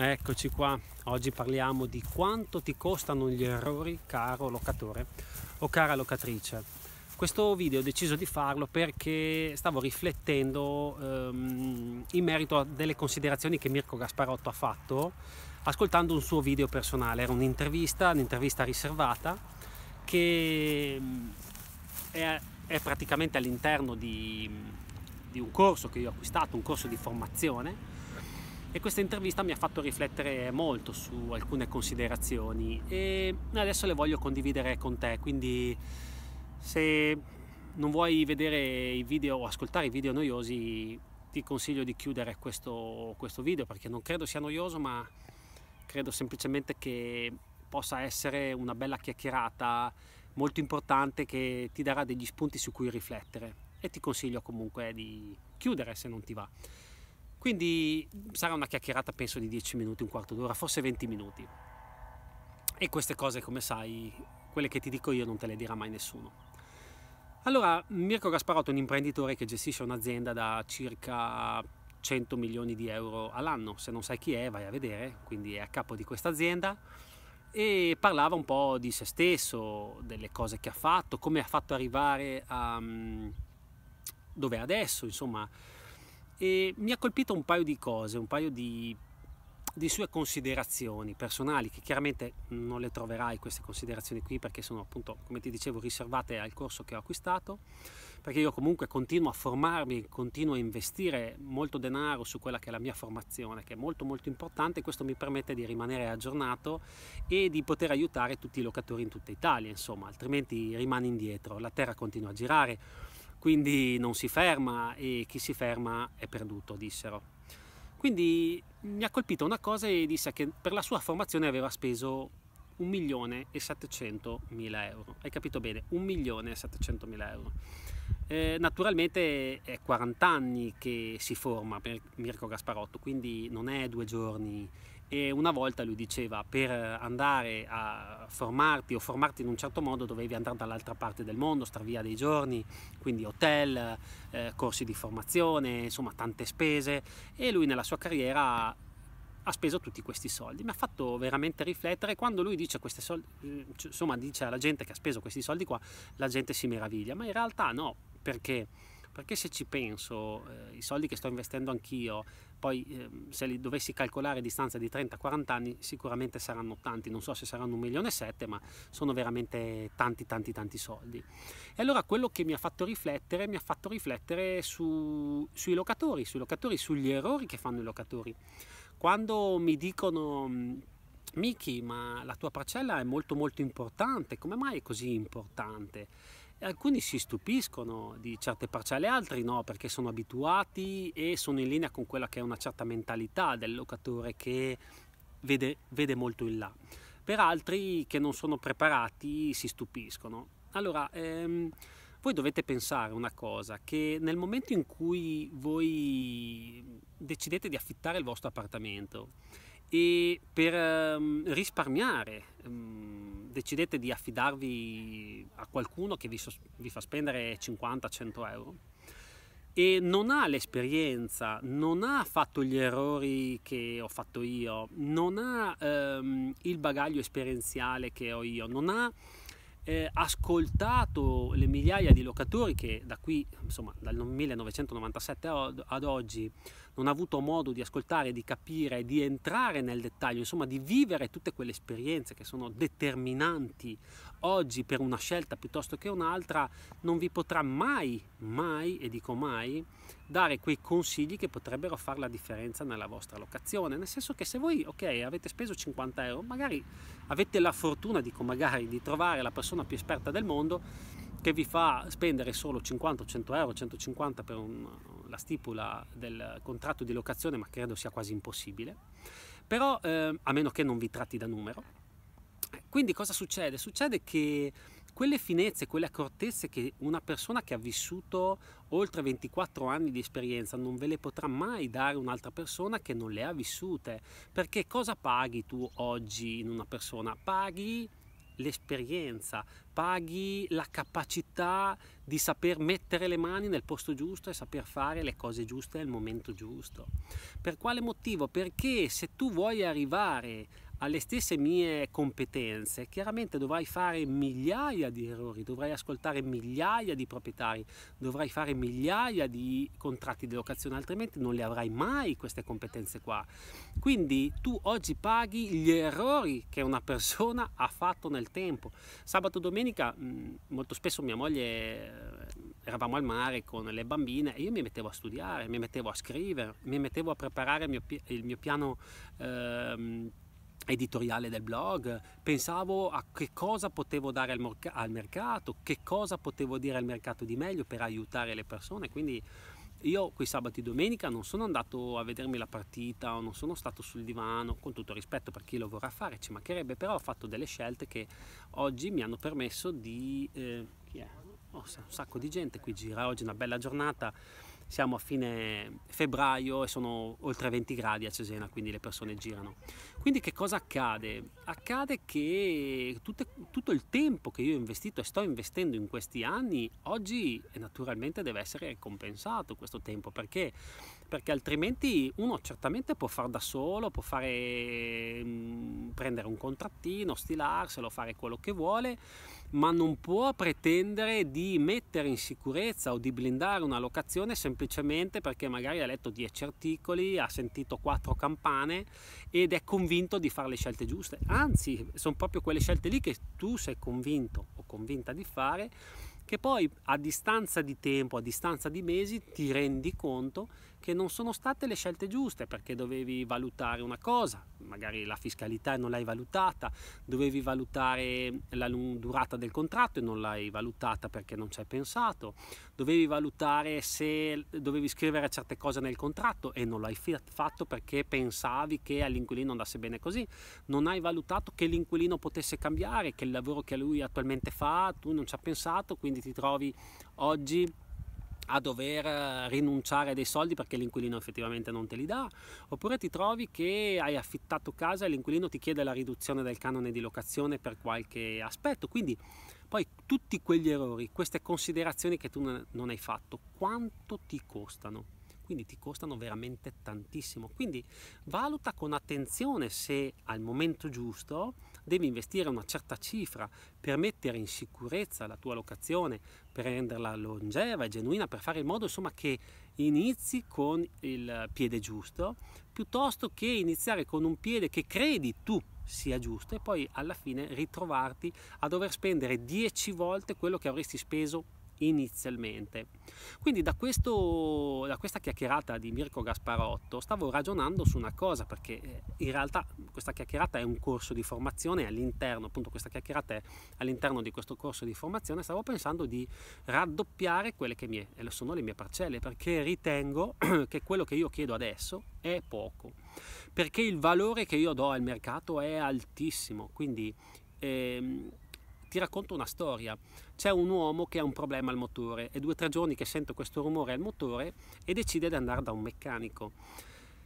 Eccoci qua, oggi parliamo di quanto ti costano gli errori, caro locatore o cara locatrice. Questo video ho deciso di farlo perché stavo riflettendo ehm, in merito a delle considerazioni che Mirko Gasparotto ha fatto ascoltando un suo video personale. Era un'intervista, un'intervista riservata che ehm, è, è praticamente all'interno di, di un corso che io ho acquistato, un corso di formazione e questa intervista mi ha fatto riflettere molto su alcune considerazioni e adesso le voglio condividere con te, quindi se non vuoi vedere i video o ascoltare i video noiosi ti consiglio di chiudere questo, questo video perché non credo sia noioso ma credo semplicemente che possa essere una bella chiacchierata molto importante che ti darà degli spunti su cui riflettere e ti consiglio comunque di chiudere se non ti va. Quindi sarà una chiacchierata penso di 10 minuti, un quarto d'ora, forse 20 minuti. E queste cose, come sai, quelle che ti dico io non te le dirà mai nessuno. Allora, Mirko Gasparotto è un imprenditore che gestisce un'azienda da circa 100 milioni di euro all'anno. Se non sai chi è, vai a vedere, quindi è a capo di questa azienda e parlava un po' di se stesso, delle cose che ha fatto, come ha fatto arrivare a mm, dove è adesso, insomma, e mi ha colpito un paio di cose, un paio di, di sue considerazioni personali, che chiaramente non le troverai queste considerazioni qui perché sono appunto, come ti dicevo, riservate al corso che ho acquistato, perché io comunque continuo a formarmi, continuo a investire molto denaro su quella che è la mia formazione, che è molto molto importante, e questo mi permette di rimanere aggiornato e di poter aiutare tutti i locatori in tutta Italia, insomma, altrimenti rimani indietro, la terra continua a girare quindi non si ferma e chi si ferma è perduto, dissero. Quindi mi ha colpito una cosa e disse che per la sua formazione aveva speso 1 milione e 700 euro. Hai capito bene, 1 milione e 700 euro. Eh, naturalmente è 40 anni che si forma per Mirko Gasparotto, quindi non è due giorni e una volta lui diceva per andare a formarti o formarti in un certo modo dovevi andare dall'altra parte del mondo, star via dei giorni, quindi hotel, eh, corsi di formazione, insomma tante spese e lui nella sua carriera ha speso tutti questi soldi. Mi ha fatto veramente riflettere quando lui dice, soldi, mm, insomma, dice alla gente che ha speso questi soldi qua, la gente si meraviglia, ma in realtà no, perché perché se ci penso, eh, i soldi che sto investendo anch'io, poi eh, se li dovessi calcolare a distanza di 30-40 anni, sicuramente saranno tanti, non so se saranno un milione e sette, ma sono veramente tanti, tanti, tanti soldi. E allora quello che mi ha fatto riflettere, mi ha fatto riflettere su, sui locatori, sui locatori, sugli errori che fanno i locatori. Quando mi dicono... Miki, ma la tua parcella è molto molto importante, come mai è così importante? alcuni si stupiscono di certe parcelle, altri no, perché sono abituati e sono in linea con quella che è una certa mentalità del locatore che vede, vede molto in là. Per altri che non sono preparati si stupiscono. Allora, ehm, voi dovete pensare una cosa, che nel momento in cui voi decidete di affittare il vostro appartamento, e per ehm, risparmiare ehm, decidete di affidarvi a qualcuno che vi, vi fa spendere 50-100 euro e non ha l'esperienza, non ha fatto gli errori che ho fatto io, non ha ehm, il bagaglio esperienziale che ho io, non ha eh, ascoltato le migliaia di locatori che da qui, insomma, dal 1997 ad oggi non ha avuto modo di ascoltare, di capire, di entrare nel dettaglio, insomma di vivere tutte quelle esperienze che sono determinanti oggi per una scelta piuttosto che un'altra, non vi potrà mai, mai, e dico mai, dare quei consigli che potrebbero fare la differenza nella vostra locazione. Nel senso che se voi, ok, avete speso 50 euro, magari avete la fortuna, dico magari, di trovare la persona più esperta del mondo che vi fa spendere solo 50, 100 euro, 150 per un, la stipula del contratto di locazione, ma credo sia quasi impossibile, però eh, a meno che non vi tratti da numero. Quindi cosa succede? Succede che quelle finezze, quelle accortezze che una persona che ha vissuto oltre 24 anni di esperienza non ve le potrà mai dare un'altra persona che non le ha vissute. Perché cosa paghi tu oggi in una persona? Paghi l'esperienza, paghi la capacità di saper mettere le mani nel posto giusto e saper fare le cose giuste al momento giusto. Per quale motivo? Perché se tu vuoi arrivare alle stesse mie competenze, chiaramente dovrai fare migliaia di errori, dovrai ascoltare migliaia di proprietari, dovrai fare migliaia di contratti di locazione, altrimenti non le avrai mai queste competenze qua. Quindi tu oggi paghi gli errori che una persona ha fatto nel tempo. Sabato domenica mm, molto spesso mia moglie eh, eravamo al mare con le bambine e io mi mettevo a studiare, mi mettevo a scrivere, mi mettevo a preparare il mio, il mio piano eh, editoriale del blog, pensavo a che cosa potevo dare al, al, mercato, che cosa potevo dire al mercato di meglio per aiutare le persone, quindi io quei sabato e domenica non sono andato a vedermi la partita o non sono stato sul divano, con tutto rispetto per chi lo vorrà fare, ci mancherebbe, però ho fatto delle scelte che oggi mi hanno permesso di... Eh, chi è? Oh, un sacco di gente qui gira, oggi è una bella giornata, siamo a fine febbraio e sono oltre 20 gradi a Cesena, quindi le persone girano. Quindi che cosa accade? Accade che tutte, tutto il tempo che io ho investito e sto investendo in questi anni, oggi eh, naturalmente deve essere compensato questo tempo, perché? Perché altrimenti uno certamente può fare da solo, può fare, mm, prendere un contrattino, stilarselo, fare quello che vuole, ma non può pretendere di mettere in sicurezza o di blindare una locazione semplicemente perché magari ha letto 10 articoli, ha sentito 4 campane ed è convinto di fare le scelte giuste. Anzi, sono proprio quelle scelte lì che tu sei convinto o convinta di fare che poi a distanza di tempo, a distanza di mesi, ti rendi conto che non sono state le scelte giuste perché dovevi valutare una cosa, magari la fiscalità e non l'hai valutata, dovevi valutare la durata del contratto e non l'hai valutata perché non ci hai pensato, dovevi valutare se dovevi scrivere certe cose nel contratto e non l'hai fatto perché pensavi che all'inquilino andasse bene così, non hai valutato che l'inquilino potesse cambiare, che il lavoro che lui attualmente fa tu non ci hai pensato, quindi ti trovi oggi a dover eh, rinunciare dei soldi perché l'inquilino effettivamente non te li dà, oppure ti trovi che hai affittato casa e l'inquilino ti chiede la riduzione del canone di locazione per qualche aspetto. Quindi poi tutti quegli errori, queste considerazioni che tu non hai fatto, quanto ti costano? Quindi ti costano veramente tantissimo. Quindi valuta con attenzione se al momento giusto devi investire una certa cifra per mettere in sicurezza la tua locazione, per renderla longeva e genuina, per fare in modo insomma, che inizi con il piede giusto, piuttosto che iniziare con un piede che credi tu sia giusto e poi alla fine ritrovarti a dover spendere 10 volte quello che avresti speso inizialmente. Quindi da, questo, da, questa chiacchierata di Mirko Gasparotto stavo ragionando su una cosa, perché eh, in realtà questa chiacchierata è un corso di formazione all'interno, appunto questa chiacchierata è all'interno di questo corso di formazione, stavo pensando di raddoppiare quelle che mie, eh, sono le mie parcelle, perché ritengo che quello che io chiedo adesso è poco, perché il valore che io do al mercato è altissimo, quindi... Ehm, ti racconto una storia. C'è un uomo che ha un problema al motore, è due o tre giorni che sento questo rumore al motore e decide di andare da un meccanico.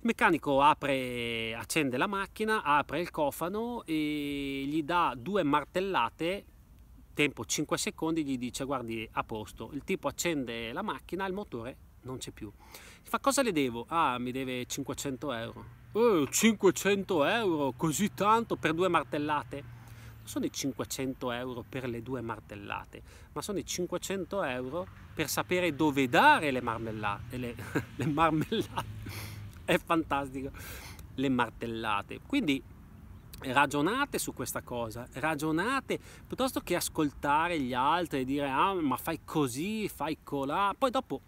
Il meccanico apre, accende la macchina, apre il cofano e gli dà due martellate, tempo 5 secondi, gli dice guardi a posto. Il tipo accende la macchina, il motore non c'è più. Fa cosa le devo? Ah, mi deve 500 euro. Eh, 500 euro, così tanto per due martellate? sono i 500 euro per le due martellate, ma sono i 500 euro per sapere dove dare le marmellate. Le, le marmellate. È fantastico. Le martellate. Quindi ragionate su questa cosa, ragionate piuttosto che ascoltare gli altri e dire ah ma fai così, fai colà, poi dopo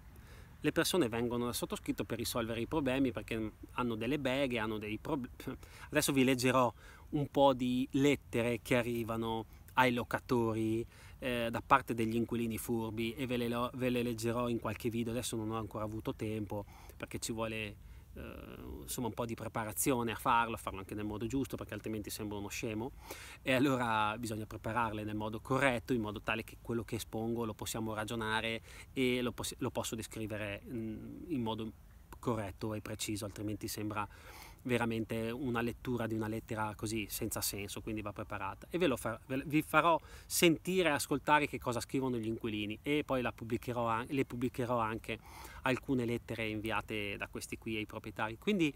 le persone vengono da sottoscritto per risolvere i problemi perché hanno delle beghe, hanno dei problemi. Adesso vi leggerò un po' di lettere che arrivano ai locatori eh, da parte degli inquilini furbi e ve le, ve le leggerò in qualche video, adesso non ho ancora avuto tempo perché ci vuole eh, insomma un po' di preparazione a farlo, a farlo anche nel modo giusto perché altrimenti sembra uno scemo e allora bisogna prepararle nel modo corretto in modo tale che quello che espongo lo possiamo ragionare e lo, posso, lo posso descrivere mm, in modo corretto e preciso altrimenti sembra veramente una lettura di una lettera così senza senso, quindi va preparata. E ve lo far, vi farò sentire e ascoltare che cosa scrivono gli inquilini e poi pubblicherò, le pubblicherò anche alcune lettere inviate da questi qui ai proprietari. Quindi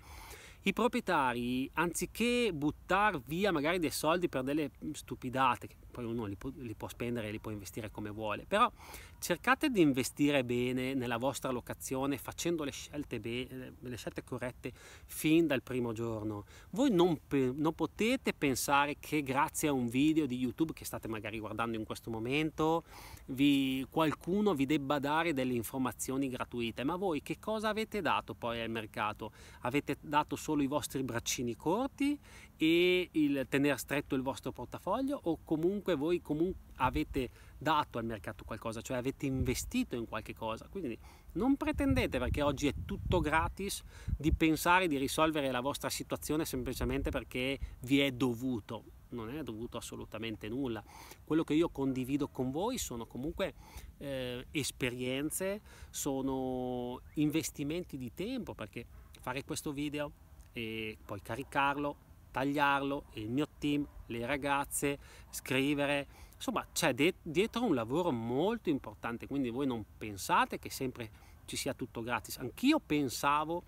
i proprietari, anziché buttare via magari dei soldi per delle stupidate, poi uno li può, li può spendere, li può investire come vuole, però cercate di investire bene nella vostra locazione facendo le scelte, be- le scelte corrette fin dal primo giorno. Voi non, pe- non potete pensare che grazie a un video di YouTube che state magari guardando in questo momento vi, qualcuno vi debba dare delle informazioni gratuite, ma voi che cosa avete dato poi al mercato? Avete dato solo i vostri braccini corti e il tenere stretto il vostro portafoglio o comunque voi comunque avete dato al mercato qualcosa, cioè avete investito in qualche cosa. Quindi non pretendete, perché oggi è tutto gratis, di pensare di risolvere la vostra situazione semplicemente perché vi è dovuto. Non è dovuto assolutamente nulla. Quello che io condivido con voi sono comunque eh, esperienze, sono investimenti di tempo, perché fare questo video e poi caricarlo tagliarlo, il mio team, le ragazze, scrivere. Insomma, c'è dietro un lavoro molto importante, quindi voi non pensate che sempre ci sia tutto gratis. Anch'io pensavo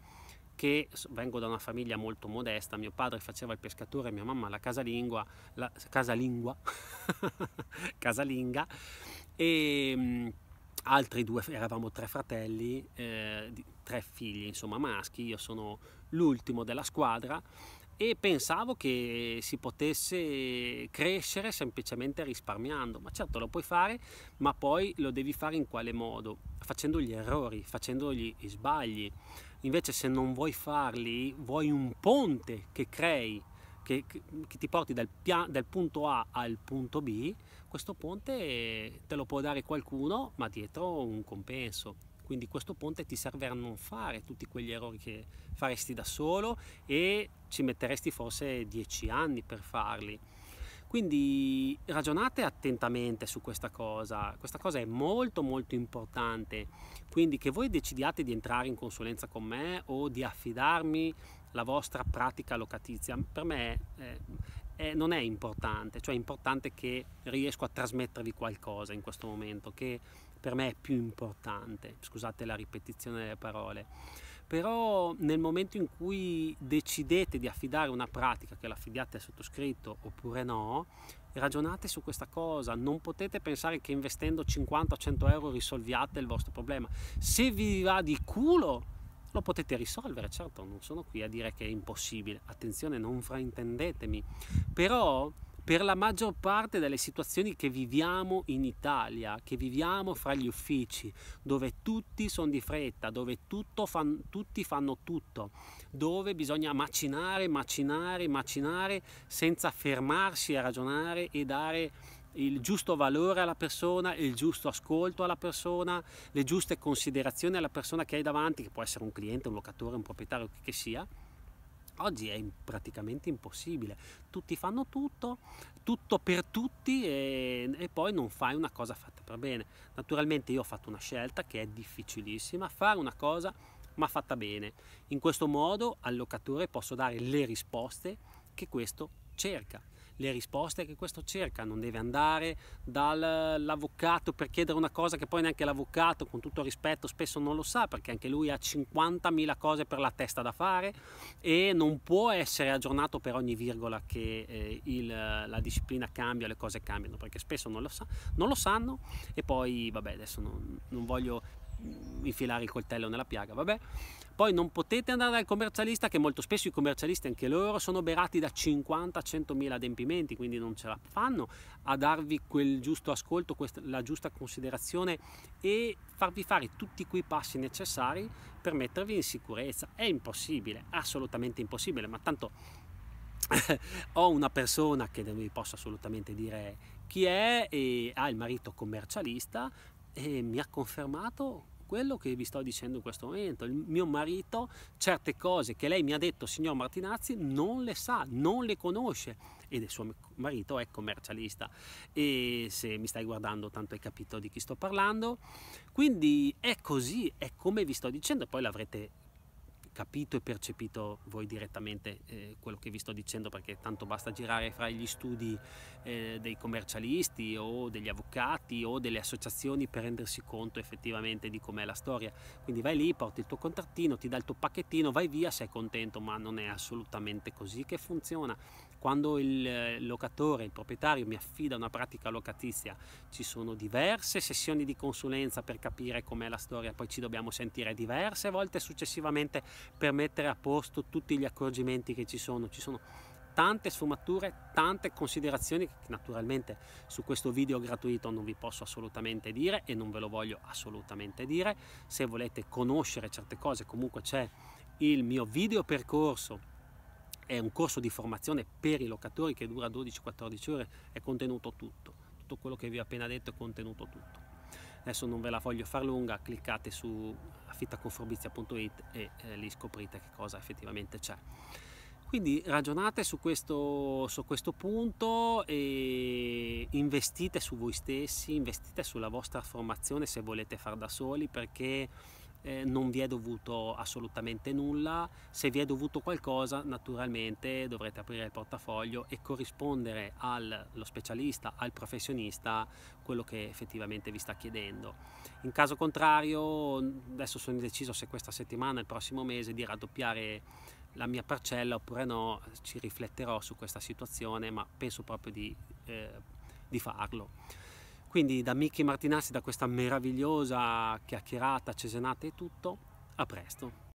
che vengo da una famiglia molto modesta, mio padre faceva il pescatore, mia mamma la casalingua, la casalingua, casalinga e ehm, altri due, eravamo tre fratelli, eh, tre figli, insomma maschi, io sono l'ultimo della squadra e pensavo che si potesse crescere semplicemente risparmiando, ma certo lo puoi fare, ma poi lo devi fare in quale modo? Facendo gli errori, facendo gli sbagli. Invece se non vuoi farli, vuoi un ponte che crei, che, che ti porti dal, dal punto A al punto B, questo ponte te lo può dare qualcuno, ma dietro un compenso quindi questo ponte ti serve a non fare tutti quegli errori che faresti da solo e ci metteresti forse dieci anni per farli. Quindi ragionate attentamente su questa cosa, questa cosa è molto molto importante, quindi che voi decidiate di entrare in consulenza con me o di affidarmi la vostra pratica locatizia, per me è, eh, non è importante, cioè è importante che riesco a trasmettervi qualcosa in questo momento, che per me è più importante, scusate la ripetizione delle parole, però nel momento in cui decidete di affidare una pratica, che la affidiate al sottoscritto oppure no, ragionate su questa cosa, non potete pensare che investendo 50 100 euro risolviate il vostro problema, se vi va di culo lo potete risolvere, certo, non sono qui a dire che è impossibile, attenzione, non fraintendetemi, però per la maggior parte delle situazioni che viviamo in Italia, che viviamo fra gli uffici, dove tutti sono di fretta, dove fan, tutti fanno tutto, dove bisogna macinare, macinare, macinare senza fermarsi a ragionare e dare il giusto valore alla persona, il giusto ascolto alla persona, le giuste considerazioni alla persona che hai davanti, che può essere un cliente, un locatore, un proprietario chi che sia. Oggi è praticamente impossibile, tutti fanno tutto, tutto per tutti e, e, poi non fai una cosa fatta per bene. Naturalmente io ho fatto una scelta che è difficilissima, fare una cosa ma fatta bene. In questo modo al locatore posso dare le risposte che questo cerca le risposte che questo cerca, non deve andare dall'avvocato per chiedere una cosa che poi neanche l'avvocato, con tutto rispetto, spesso non lo sa perché anche lui ha 50.000 cose per la testa da fare e non può essere aggiornato per ogni virgola che eh, il, la disciplina cambia, le cose cambiano perché spesso non lo, sa, non lo sanno e poi vabbè adesso non, non voglio infilare il coltello nella piaga, vabbè. Poi non potete andare dal commercialista, che molto spesso i commercialisti, anche loro, sono berati da 50-100 mila adempimenti, quindi non ce la fanno a darvi quel giusto ascolto, la giusta considerazione e farvi fare tutti quei passi necessari per mettervi in sicurezza. È impossibile, assolutamente impossibile, ma tanto ho una persona che non vi posso assolutamente dire chi è e ha il marito commercialista e mi ha confermato quello che vi sto dicendo in questo momento. Il mio marito certe cose che lei mi ha detto, signor Martinazzi, non le sa, non le conosce ed il suo marito è commercialista e se mi stai guardando tanto hai capito di chi sto parlando. Quindi è così, è come vi sto dicendo, poi l'avrete capito e percepito voi direttamente eh, quello che vi sto dicendo perché tanto basta girare fra gli studi eh, dei commercialisti o degli avvocati o delle associazioni per rendersi conto effettivamente di com'è la storia quindi vai lì porti il tuo contrattino ti dà il tuo pacchettino vai via sei contento ma non è assolutamente così che funziona quando il eh, locatore il proprietario mi affida una pratica locatizia ci sono diverse sessioni di consulenza per capire com'è la storia poi ci dobbiamo sentire diverse volte successivamente per mettere a posto tutti gli accorgimenti che ci sono. Ci sono tante sfumature, tante considerazioni che naturalmente su questo video gratuito non vi posso assolutamente dire e non ve lo voglio assolutamente dire. Se volete conoscere certe cose comunque c'è il mio video percorso è un corso di formazione per i locatori che dura 12-14 ore, è contenuto tutto, tutto quello che vi ho appena detto è contenuto tutto. Adesso non ve la voglio far lunga, cliccate su affittaconformizia.it e eh, lì scoprite che cosa effettivamente c'è. Quindi ragionate su questo, su questo punto e investite su voi stessi, investite sulla vostra formazione se volete far da soli perché eh, non vi è dovuto assolutamente nulla, se vi è dovuto qualcosa naturalmente dovrete aprire il portafoglio e corrispondere allo specialista, al professionista, quello che effettivamente vi sta chiedendo. In caso contrario, adesso sono indeciso se questa settimana, il prossimo mese, di raddoppiare la mia parcella oppure no, ci rifletterò su questa situazione, ma penso proprio di, eh, di farlo. Quindi da Michi Martinassi, da questa meravigliosa chiacchierata, cesenata e tutto, a presto.